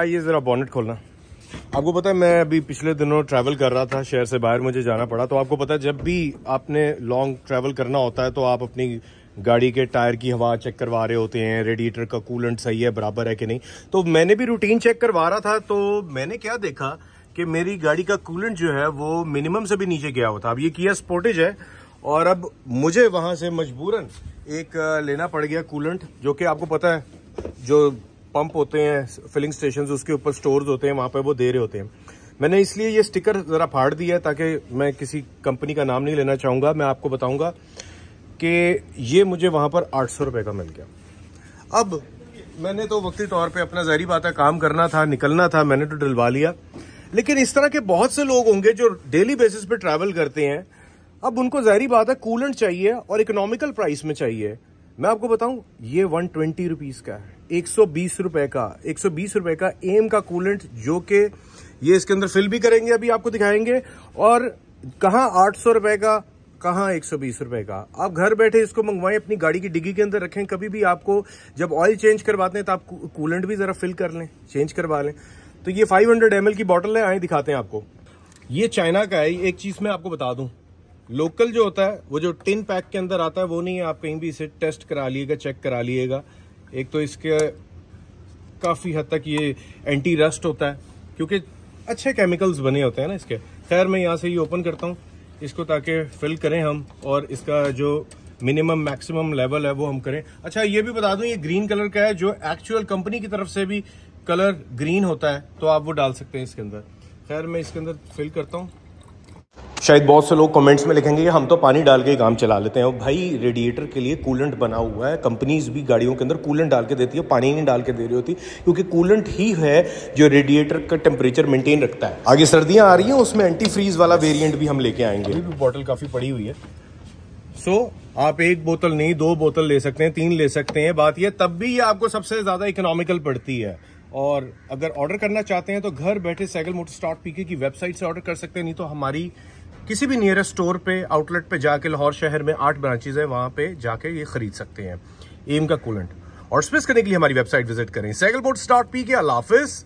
आइए ज़रा बॉनेट खोलना आपको पता है मैं अभी पिछले दिनों ट्रैवल कर रहा था शहर से बाहर मुझे जाना पड़ा तो आपको पता है जब भी आपने लॉन्ग ट्रैवल करना होता है तो आप अपनी गाड़ी के टायर की हवा चेक करवा रहे होते हैं रेडिएटर का कूलेंट सही है बराबर है कि नहीं तो मैंने भी रूटीन चेक करवा रहा था तो मैंने क्या देखा कि मेरी गाड़ी का कूलेंट जो है वो मिनिमम से भी नीचे गया हुआ था अब ये किया स्पोर्टेज है और अब मुझे वहां से मजबूरन एक लेना पड़ गया कूलेंट जो कि आपको पता है जो पंप होते हैं फिलिंग स्टेशन उसके ऊपर स्टोर्स होते हैं वहां पर वो दे रहे होते हैं मैंने इसलिए ये स्टिकर ज़रा फाड़ दिया है ताकि मैं किसी कंपनी का नाम नहीं लेना चाहूंगा मैं आपको बताऊंगा कि ये मुझे वहां पर आठ सौ का मिल गया अब मैंने तो वक्ती तौर पे अपना जहरी बात है काम करना था निकलना था मैंने तो डलवा लिया लेकिन इस तरह के बहुत से लोग होंगे जो डेली बेसिस पे ट्रैवल करते हैं अब उनको जहरी बात है कूलेंट चाहिए और इकोनॉमिकल प्राइस में चाहिए मैं आपको बताऊं ये वन ट्वेंटी रुपीज का है एक सौ बीस रुपए का एक सौ बीस रुपए का एम का कूलेंट जो कि ये इसके अंदर फिल भी करेंगे अभी आपको दिखाएंगे और कहा आठ सौ रुपए का कहा एक सौ बीस रुपए का आप घर बैठे इसको मंगवाएं अपनी गाड़ी की डिग्गी के अंदर रखें कभी भी आपको जब ऑयल चेंज करवाते हैं तो आप कूलेंट भी जरा फिल कर लें चेंज करवा लें तो ये फाइव हंड्रेड की बॉटल है आए दिखाते हैं आपको ये चाइना का है एक चीज मैं आपको बता दूं लोकल जो होता है वो जो टिन पैक के अंदर आता है वो नहीं है आप कहीं भी इसे टेस्ट करा लिएगा चेक करा लिएगा एक तो इसके काफ़ी हद तक ये एंटी रस्ट होता है क्योंकि अच्छे केमिकल्स बने होते हैं ना इसके खैर मैं यहाँ से ये ओपन करता हूँ इसको ताकि फिल करें हम और इसका जो मिनिमम मैक्सिमम लेवल है वो हम करें अच्छा ये भी बता दूं ये ग्रीन कलर का है जो एक्चुअल कंपनी की तरफ से भी कलर ग्रीन होता है तो आप वो डाल सकते हैं इसके अंदर खैर मैं इसके अंदर फिल करता हूँ शायद बहुत से लोग कमेंट्स में लिखेंगे कि हम तो पानी डाल के ही काम चला लेते हैं और भाई रेडिएटर के लिए कूलेंट बना हुआ है कंपनीज भी गाड़ियों के अंदर कूलेंट डाल के देती है पानी नहीं डाल के दे रही होती क्योंकि कूलेंट ही है जो रेडिएटर का टेम्परेचर मेंटेन रखता है आगे सर्दियां आ रही हैं उसमें एंटी फ्रीज वाला वेरियंट भी हम लेके आएंगे भी बॉटल काफ़ी पड़ी हुई है सो so, आप एक बोतल नहीं दो बोतल ले सकते हैं तीन ले सकते हैं बात यह तब भी ये आपको सबसे ज़्यादा इकोनॉमिकल पड़ती है और अगर ऑर्डर करना चाहते हैं तो घर बैठे साइकिल मोटर स्टार्ट पीके की वेबसाइट से ऑर्डर कर सकते हैं नहीं तो हमारी किसी भी नियरेस्ट स्टोर पे आउटलेट पे जाके लाहौर शहर में आठ ब्रांचेज है वहां पे जाके ये खरीद सकते हैं एम का कूलेंट और स्पेस करने के लिए हमारी वेबसाइट विजिट करें सैगल बोर्ड स्टार्ट पी के अलाफिस